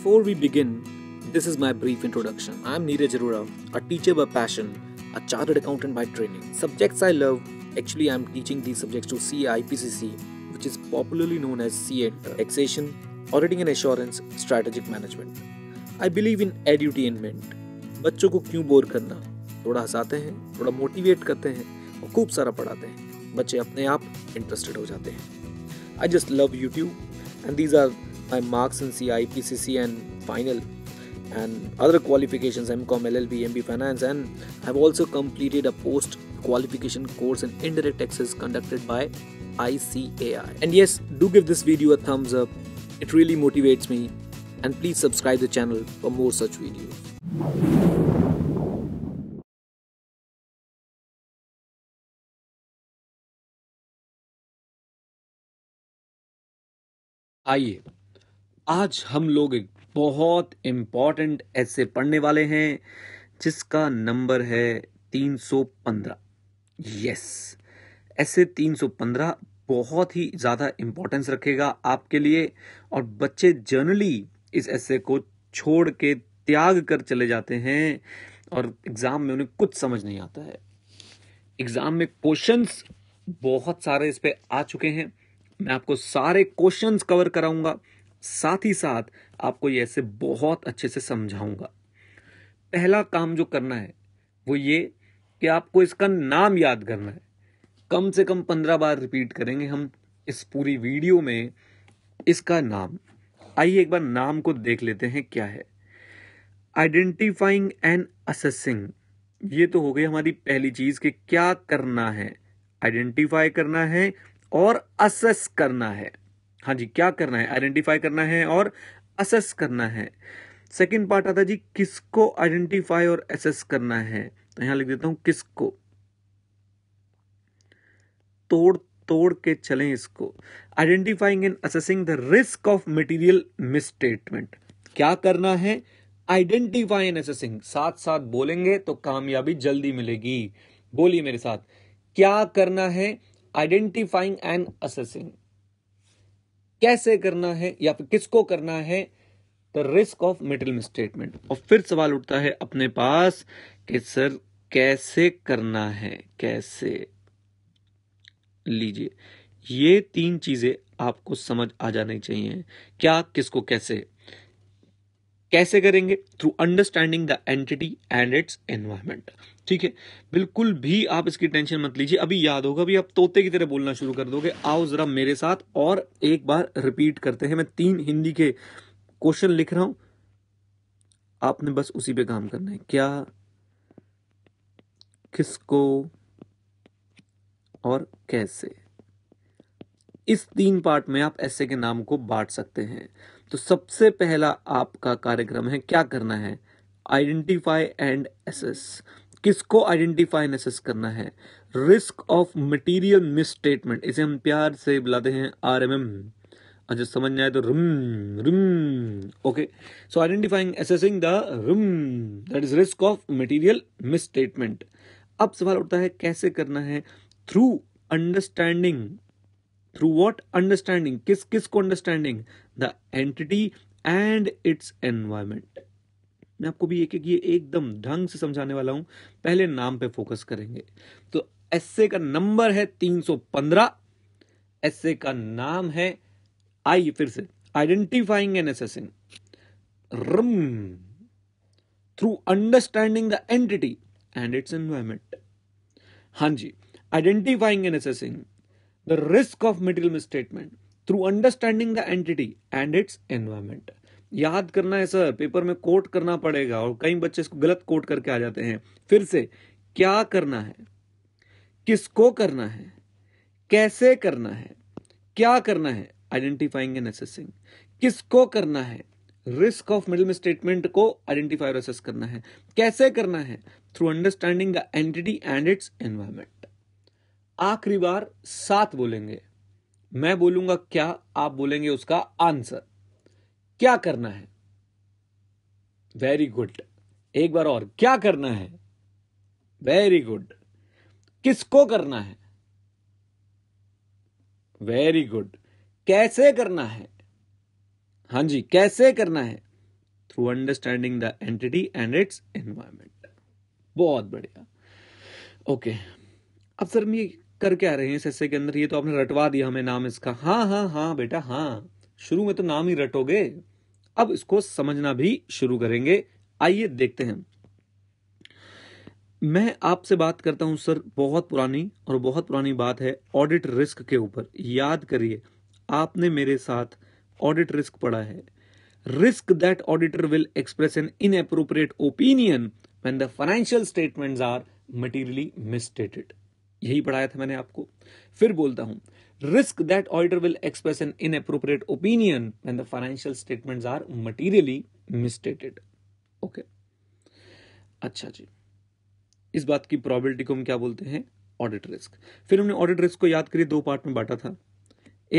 Before we begin, this is my brief introduction. I'm Neeraj Arora, a teacher by passion, a chartered accountant by training. Subjects I love, actually I'm teaching these subjects to CIPCC, which is popularly known as CA, Taxation, Auditing and Assurance, Strategic Management. I believe in edutainment. बच्चों को क्यों bore करना थोड़ा हंसाते हैं थोड़ा motivate करते हैं और खूब सारा पढ़ाते हैं बच्चे अपने आप इंटरेस्टेड हो जाते हैं I just love YouTube and these are my marks in CIPCC and final and other qualifications MCOM, LLB, MB Finance, and I've also completed a post qualification course in indirect taxes conducted by ICAI. And yes, do give this video a thumbs up, it really motivates me. And please subscribe the channel for more such videos. आइए आज हम लोग एक बहुत important ऐसे पढ़ने वाले हैं जिसका नंबर है 315 यस ऐसे 315 बहुत ही ज़्यादा इम्पोर्टेंस रखेगा आपके लिए और बच्चे जनरली इस ऐसे को छोड़ के त्याग कर चले जाते हैं और एग्ज़ाम में उन्हें कुछ समझ नहीं आता है एग्ज़ाम में क्वेश्चंस बहुत सारे इस पर आ चुके हैं मैं आपको सारे क्वेश्चंस कवर कराऊंगा साथ ही साथ आपको ये ऐसे बहुत अच्छे से समझाऊंगा पहला काम जो करना है वो ये कि आपको इसका नाम याद करना है कम से कम पंद्रह बार रिपीट करेंगे हम इस पूरी वीडियो में इसका नाम आइए एक बार नाम को देख लेते हैं क्या है आइडेंटिफाइंग एंड असेसिंग ये तो हो गई हमारी पहली चीज कि क्या करना है आइडेंटिफाई करना है और असेस करना है हाँ जी क्या करना है आइडेंटिफाई करना है और असेस करना है सेकेंड पार्ट आता जी किसको आइडेंटिफाई और असेस करना है तो यहां लिख देता हूं किसको तोड़ तोड़ के चलें इसको identifying and assessing the risk of material misstatement क्या करना है आइडेंटिफाई एंड असेसिंग साथ साथ बोलेंगे तो कामयाबी जल्दी मिलेगी बोलिए मेरे साथ क्या करना है आइडेंटिफाइंग एंड असेसिंग कैसे करना है या फिर किसको करना है the risk of middle statement और फिर सवाल उठता है अपने पास कि सर कैसे करना है कैसे लीजिए ये तीन चीजें आपको समझ आ जानी चाहिए क्या किसको कैसे कैसे करेंगे through understanding the entity and its environment ठीक है बिल्कुल भी आप इसकी टेंशन मत लीजिए अभी याद होगा अभी आप तोते की तरह बोलना शुरू कर दोगे आओ जरा मेरे साथ और एक बार रिपीट करते हैं मैं तीन हिंदी के क्वेश्चन लिख रहा हूं आपने बस उसी पे काम करना है क्या किसको और कैसे इस तीन पार्ट में आप ऐसे के नाम को बांट सकते हैं तो सबसे पहला आपका कार्यक्रम है क्या करना है आइडेंटिफाई एंड एसेस किसको आइडेंटिफाई नेसेस करना है रिस्क ऑफ मटेरियल मिसस्टेटमेंट इसे हम प्यार से बुलाते हैं आर एम एम जो समझ में आए तो ROMM ROMM okay so identifying assessing the ROMM that is risk of material misstatement अब सवाल उठता है कैसे करना है through understanding through what understanding किस किस को understanding the entity and its environment मैं आपको भी एक एक ये एकदम ढंग से समझाने वाला हूं पहले नाम पे फोकस करेंगे तो एस्से का नंबर है 315 ए का नाम है आइए फिर से identifying and assessing ROMM through understanding the entity and its environment हां जी आइडेंटिफाइंग एस assessing the risk of material misstatement through understanding the entity and its environment याद करना है सर पेपर में कोट करना पड़ेगा और कई बच्चे इसको गलत कोट करके आ जाते हैं फिर से क्या करना है किसको करना है कैसे करना है क्या करना है आइडेंटिफाइंग एंड असेसिंग किसको करना है रिस्क ऑफ मिडिल स्टेटमेंट को आइडेंटिफाई और असेस करना है कैसे करना है through understanding the entity and its environment आखिरी बार सात बोलेंगे मैं बोलूंगा क्या आप बोलेंगे उसका आंसर क्या करना है वेरी गुड एक बार और क्या करना है वेरी गुड किसको करना है वेरी गुड कैसे करना है हां जी कैसे करना है through understanding the entity and its environment बहुत बढ़िया ओके okay. अब सर हम ये करके आ रहे हैं सस्से के अंदर ये तो आपने रटवा दिया हमें नाम इसका हाँ हाँ हाँ बेटा हाँ शुरू में तो नाम ही रटोगे अब इसको समझना भी शुरू करेंगे आइए देखते हैं मैं आपसे बात करता हूं सर बहुत पुरानी और बहुत पुरानी बात है ऑडिट रिस्क के ऊपर याद करिए आपने मेरे साथ ऑडिट रिस्क पढ़ा है risk that auditor will express an inappropriate opinion when the financial statement are materially misstated यही पढ़ाया था मैंने आपको फिर बोलता हूं risk that that will express an inappropriate opinion when the financial statement are materially misstated okay अच्छा जी इस बात की प्रॉबिलिटी को हम क्या बोलते हैं ऑडिट रिस्क फिर हमने ऑडिट रिस्क को याद करिए दो पार्ट में बांटा था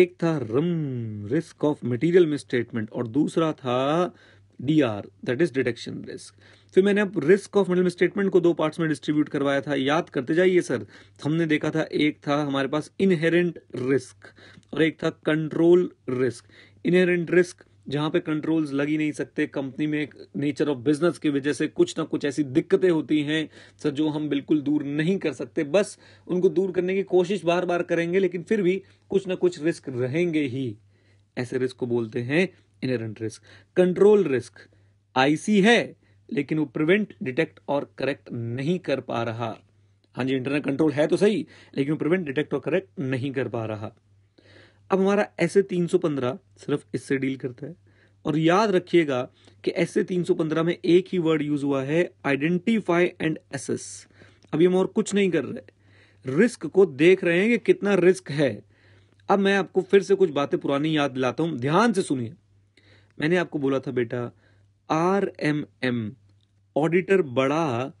एक था ROMM risk of material misstatement और दूसरा था D R that is detection risk फिर मैंने अब रिस्क ऑफ मिडिल स्टेटमेंट को दो पार्ट्स में डिस्ट्रीब्यूट करवाया था याद करते जाइए सर हमने देखा था एक था हमारे पास इनहेरेंट रिस्क और एक था कंट्रोल रिस्क इनहेरेंट रिस्क जहां पे कंट्रोल्स लग ही नहीं सकते कंपनी में नेचर ऑफ बिजनेस की वजह से कुछ ना कुछ ऐसी दिक्कतें होती हैं सर जो हम बिल्कुल दूर नहीं कर सकते बस उनको दूर करने की कोशिश बार बार करेंगे लेकिन फिर भी कुछ ना कुछ रिस्क रहेंगे ही ऐसे रिस्क को बोलते हैं inherent risk control risk IC है लेकिन वो प्रिवेंट डिटेक्ट और करेक्ट नहीं कर पा रहा हाँ जी इंटरनल कंट्रोल है तो सही लेकिन वो प्रिवेंट डिटेक्ट और करेक्ट नहीं कर पा रहा अब हमारा ऐसे 315 सिर्फ इससे डील करता है और याद रखिएगा कि ऐसे 315 में एक ही वर्ड यूज हुआ है आइडेंटिफाई एंड एसेस अभी हम और कुछ नहीं कर रहे रिस्क को देख रहे हैं कि कितना रिस्क है अब मैं आपको फिर से कुछ बातें पुरानी याद दिलाता हूं ध्यान से सुनिए मैंने आपको बोला था बेटा आर एम एम ऑडिटर बढ़ा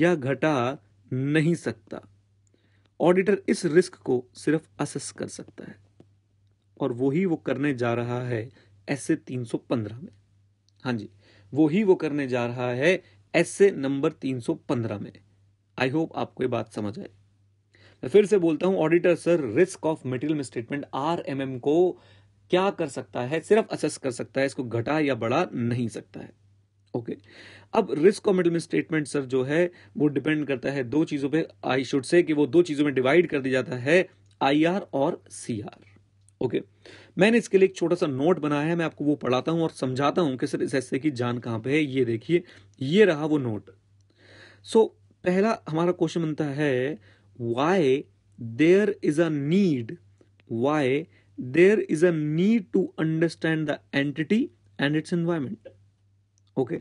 या घटा नहीं सकता ऑडिटर इस रिस्क को सिर्फ असेस कर सकता है और ही वो करने जा रहा है एस ए तीन पंद्रह में हाँ जी ही वो करने जा रहा है एस ए नंबर तीन सौ पंद्रह में आई होप आपको ये बात समझ आए मैं फिर से बोलता हूं auditor sir risk of material misstatement R M M को क्या कर सकता है सिर्फ असेस कर सकता है इसको घटा या बढ़ा नहीं सकता है ओके अब रिस्क और स्टेटमेंट सर जो है वो डिपेंड करता है दो चीजों पे आई शुड से कि वो दो चीजों में डिवाइड कर दिया जाता है आई आर और सी आर ओके मैंने इसके लिए एक छोटा सा नोट बनाया है मैं आपको वो पढ़ाता हूं और समझाता हूं कि सर इस ऐसे की जान कहां पे है ये देखिए ये रहा वो नोट सो so, पहला हमारा क्वेश्चन बनता है why there is a need why there is a need to understand the entity and its environment. Okay,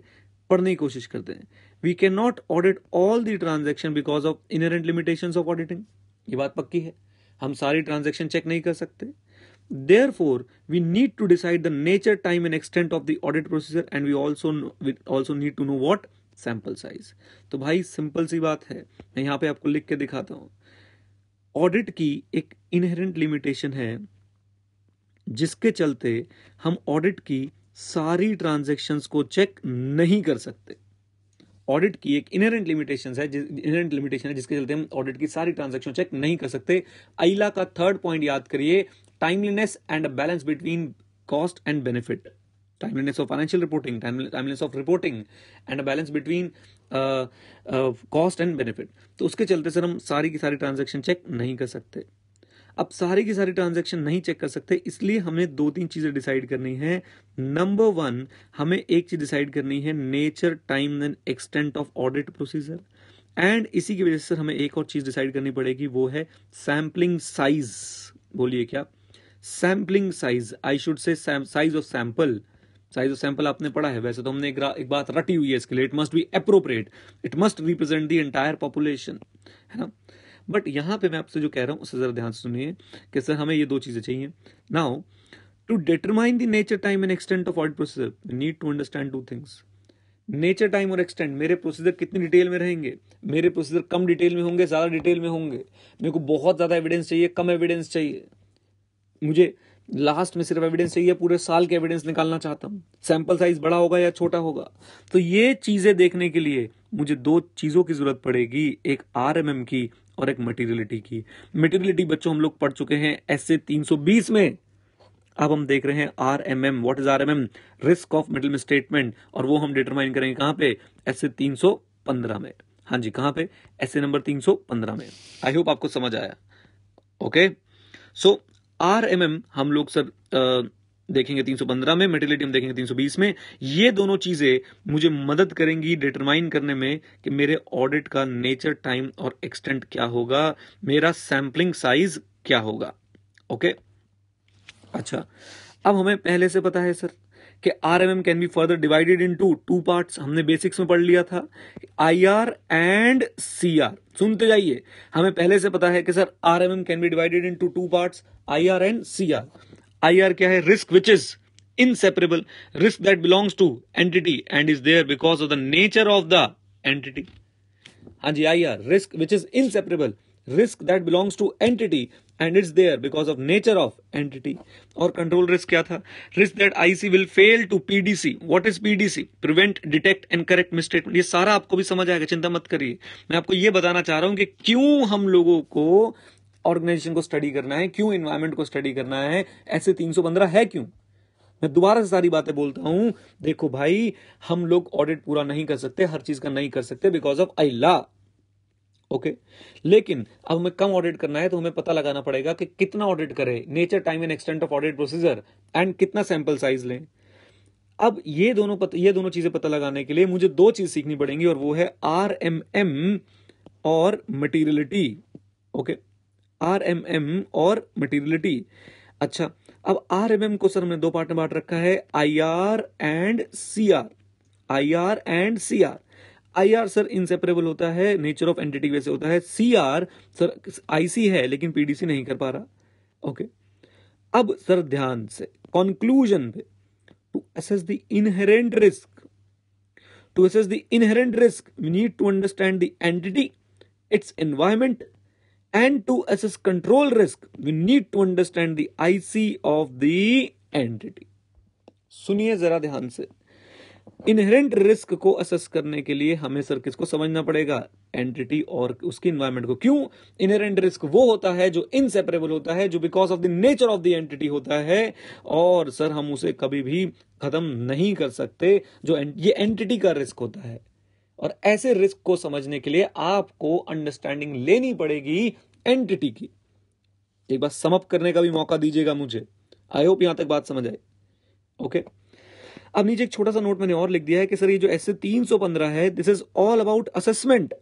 पढ़ने की कोशिश करते हैं we can not audit all the transaction because of inherent limitation of auditing ये बात पक्की है हम सारी ट्रांजेक्शन चेक नहीं कर सकते therefore we need to decide the nature time and extent of the audit procedure and we also also need to know what sample size तो भाई सिंपल सी बात है मैं यहाँ पे आपको लिख के दिखाता हूँ ऑडिट की एक इनहेरेंट लिमिटेशन है जिसके चलते हम ऑडिट की सारी ट्रांजेक्शन को चेक नहीं कर सकते ऑडिट की एक इनरेंट लिमिटेशन है इनरेंट लिमिटेशन है जिसके चलते हम ऑडिट की सारी ट्रांजेक्शन चेक नहीं कर सकते आइला का थर्ड पॉइंट याद करिए timeliness and balance between cost and benefit timeliness of financial reporting timeliness of reporting and balance between cost and benefit तो उसके चलते सर हम सारी की सारी ट्रांजेक्शन चेक नहीं कर सकते अब सारी की सारी ट्रांजेक्शन नहीं चेक कर सकते इसलिए हमें दो तीन चीज़ें डिसाइड करनी है नंबर वन हमें एक चीज़ डिसाइड करनी है nature time and extent of audit procedure and इसी की वजह से हमें एक और चीज़ डिसाइड करनी पड़ेगी वो है सैम्पलिंग साइज बोलिए क्या sampling size I should say size of sample size of sample आपने पढ़ा है वैसे तो हमने एक, एक बात रटी हुई है इसके लिए it must be appropriate it must represent the entire population है ना बट यहाँ पे मैं आपसे जो कह रहा हूँ उससे ज़रा ध्यान से सुनिए कि सर हमें ये दो चीज़ें चाहिए now to determine the nature time and extent of audit procedure need to understand two things nature time और एक्सटेंट मेरे प्रोसीजर कितनी डिटेल में रहेंगे मेरे प्रोसीजर कम डिटेल में होंगे ज़्यादा डिटेल में होंगे मेरे को बहुत ज़्यादा एविडेंस चाहिए कम एविडेंस चाहिए मुझे लास्ट में सिर्फ एविडेंस चाहिए पूरे साल के एविडेंस निकालना चाहता हूँ सैंपल साइज बड़ा होगा या छोटा होगा तो ये चीज़ें देखने के लिए मुझे दो चीज़ों की ज़रूरत पड़ेगी एक आर की और एक मटेरियलिटी की मटेरियलिटी बच्चों हम लोग पढ़ चुके हैं एस से तीन में अब हम देख रहे हैं R M M what is R M M risk of middle statement और वो हम डिटरमाइन करेंगे कहां पे एस से तीन सौ पंद्रह में हाँ जी कहां पे एस ए नंबर तीन सौ पंद्रह में आई होप आपको समझ आया okay so R M M हम लोग सर देखेंगे 315 में मेटेलिटियम देखेंगे 320 में ये दोनों चीज़ें मुझे मदद करेंगी डिटरमाइन करने में कि मेरे ऑडिट का नेचर टाइम और एक्सटेंट क्या होगा मेरा सैम्पलिंग साइज क्या होगा ओके अच्छा अब हमें पहले से पता है सर कि R M M can be further divided into two part हमने बेसिक्स में पढ़ लिया था I R and C R सुनते जाइए हमें पहले से पता है कि sir R M M can be divided into two part I R and C R IR क्या है risk which is inseparable risk that belongs to entity and is there because of the nature of the entity हाँ जी I R risk which is inseparable risk that belongs to entity and it's there because of nature of entity और control risk क्या था risk that IC will fail to PDC what is PDC prevent detect and correct misstatement ये सारा आपको भी समझ आएगा चिंता मत करिए मैं आपको ये बताना चाह रहा हूं कि क्यों हम लोगों को ऑर्गेनाइजेशन को स्टडी करना है क्यों इन्वायरमेंट को स्टडी करना है ऐसे पंद्रह है क्यों मैं दोबारा से सारी बातें बोलता हूं देखो भाई हम लोग ऑडिट पूरा नहीं कर सकते हर चीज का नहीं कर सकते बिकॉज ऑफ आई ला ओके लेकिन अब हमें कम ऑडिट करना है तो हमें पता लगाना पड़ेगा कि कितना ऑडिट करें nature time and extent of audit procedure and कितना सैंपल साइज लें अब ये दोनों पत, ये दोनों चीजें पता लगाने के लिए मुझे दो चीज सीखनी पड़ेंगी और वो है आर एम एम और materiality okay okay? R M M और मटीरियलिटी अच्छा अब आर एम एम को सर हमने दो पार्ट में बांट रखा है I R and C R I R and C R I R sir inseparable होता है नेचर ऑफ एंटिटी वैसे होता है सी आर सर आईसी है लेकिन पीडीसी नहीं कर पा रहा ओके अब सर ध्यान से कॉन्क्लूजन पे to assess the inherent risk to assess the inherent risk we need to understand the entity its environment And to assess control risk, we need to understand the IC of the entity. सुनिए जरा ध्यान से inherent risk को assess करने के लिए हमें sir किसको समझना पड़ेगा एंटिटी और उसकी इन्वायरमेंट को क्यों इनहेरेंट रिस्क वो होता है जो इनसेपरेबल होता है जो because of the nature of the entity होता है और सर हम उसे कभी भी खत्म नहीं कर सकते जो ये एंटिटी का रिस्क होता है और ऐसे रिस्क को समझने के लिए आपको अंडरस्टैंडिंग लेनी पड़ेगी एंटिटी की एक बार समअप करने का भी मौका दीजिएगा मुझे आई होप यहां तक बात समझ आए ओके अब नीचे एक छोटा सा नोट मैंने और लिख दिया है कि सर ये जो एस तीन सौ पंद्रह है this is all about assessment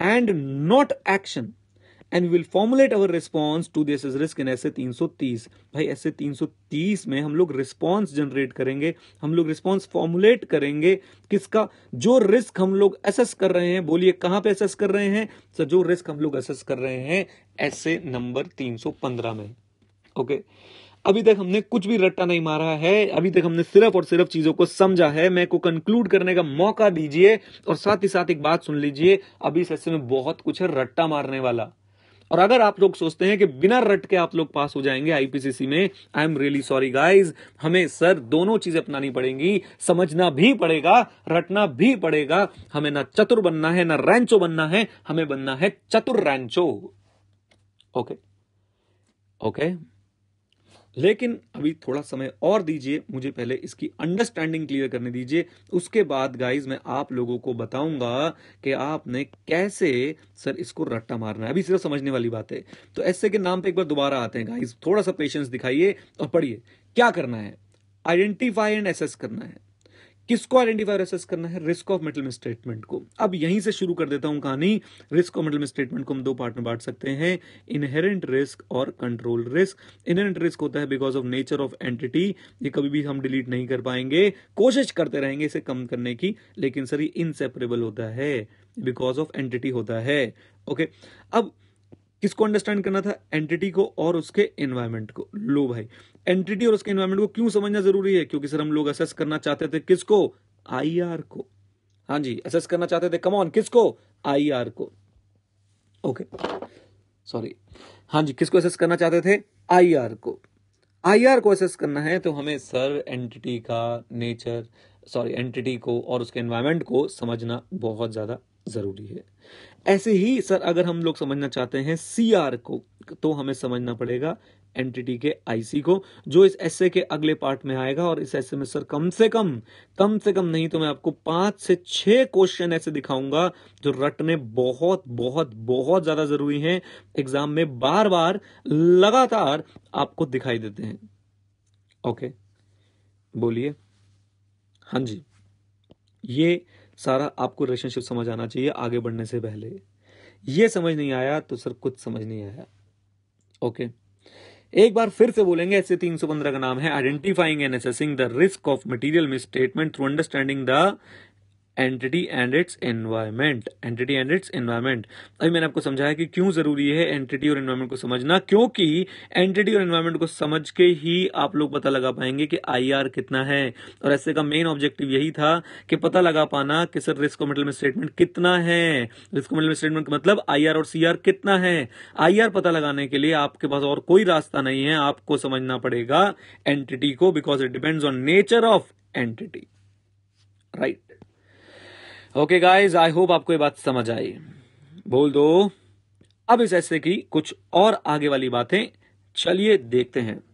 and not action and we will formulate our response to this is risk in ISA 330 भाई ऐसे 330 में हम लोग रिस्पॉन्स जनरेट करेंगे हम लोग रिस्पॉन्स फॉर्मुलेट करेंगे किसका जो रिस्क हम लोग एसेस कर रहे हैं बोलिए कहां पे एसेस कर रहे हैं सर जो रिस्क हम लोग एसेस कर रहे हैं ऐसे नंबर 315 में ओके अभी तक हमने कुछ भी रट्टा नहीं मारा है अभी तक हमने सिर्फ और सिर्फ चीजों को समझा है मैं को कंक्लूड करने का मौका दीजिए और साथ ही साथ एक बात सुन लीजिए अभी सेशन में बहुत कुछ है रट्टा मारने वाला और अगर आप लोग सोचते हैं कि बिना रट के आप लोग पास हो जाएंगे आईपीसीसी में I am really sorry guys हमें सर दोनों चीजें अपनानी पड़ेंगी समझना भी पड़ेगा रटना भी पड़ेगा हमें ना चतुर बनना है ना रैंचो बनना है हमें बनना है चतुर रैंचो ओके ओके लेकिन अभी थोड़ा समय और दीजिए मुझे पहले इसकी अंडरस्टैंडिंग क्लियर करने दीजिए उसके बाद गाइज मैं आप लोगों को बताऊंगा कि आपने कैसे सर इसको रट्टा मारना है अभी सिर्फ समझने वाली बात है तो ऐसे के नाम पे एक बार दोबारा आते हैं गाइज थोड़ा सा पेशेंस दिखाइए और पढ़िए क्या करना है आइडेंटिफाई एंड एसेस करना है किसको आइडेंटिफाई असेस करना है रिस्क ऑफ मेटल मिसस्टेटमेंट को अब यहीं से शुरू कर देता हूं कहानी रिस्क ऑफ मेटल मिसस्टेटमेंट को हम दो पार्ट में बांट सकते हैं इनहेरेंट रिस्क और कंट्रोल रिस्क इनहेरेंट रिस्क होता है because of nature of entity ये कभी भी हम डिलीट नहीं कर पाएंगे कोशिश करते रहेंगे इसे कम करने की लेकिन सर ये इनसेपरेबल होता है बिकॉज ऑफ एंटिटी होता है ओके okay? अब किसको अंडरस्टैंड करना था एंटिटी को और उसके एनवायरमेंट को लो भाई एंटिटी और उसके एनवायरमेंट को क्यों समझना जरूरी है क्योंकि सर हम लोग असेस करना चाहते थे किसको आईआर को हाँ जी असेस करना चाहते थे कमॉन किसको आईआर को ओके सॉरी हाँ जी किसको असेस करना चाहते थे आईआर को आईआर को असेस करना है तो हमें सर एंटिटी का नेचर सॉरी एंटिटी को और उसके एनवायरमेंट को समझना बहुत ज़्यादा जरूरी है ऐसे ही सर अगर हम लोग समझना चाहते हैं सी को तो हमें समझना पड़ेगा एंटिटी के आईसी को जो इस एसए के अगले पार्ट में आएगा और इस एसए में सर कम से कम कम से कम नहीं तो मैं आपको पांच से छह क्वेश्चन ऐसे दिखाऊंगा जो रटने बहुत बहुत बहुत ज्यादा जरूरी हैं एग्जाम में बार बार लगातार आपको दिखाई देते हैं ओके बोलिए हां जी ये सारा आपको रिलेशनशिप समझ आना चाहिए आगे बढ़ने से पहले ये समझ नहीं आया तो सर कुछ समझ नहीं आया ओके एक बार फिर से बोलेंगे ऐसे 315 का नाम है identifying and assessing the risk of material misstatement through understanding the entity and its environment entity and its environment अभी मैंने आपको समझाया कि क्यों जरूरी है एंटिटी और एनवायरमेंट को समझना क्योंकि एंटिटी और एनवायरमेंट को समझ के ही आप लोग पता लगा पाएंगे कि आई कितना है और ऐसे का मेन ऑब्जेक्टिव यही था कि पता लगा पाना कि सर रिस्क मेटल स्टेटमेंट कितना है रिस्क मेटल स्टेटमेंट का मतलब आई और सी कितना है आई पता लगाने के लिए आपके पास और कोई रास्ता नहीं है आपको समझना पड़ेगा एंटिटी को because it depends on nature of entity right okay guys I hope आपको ये बात समझ आई बोल दो अब इस ऐसे की कुछ और आगे वाली बातें चलिए देखते हैं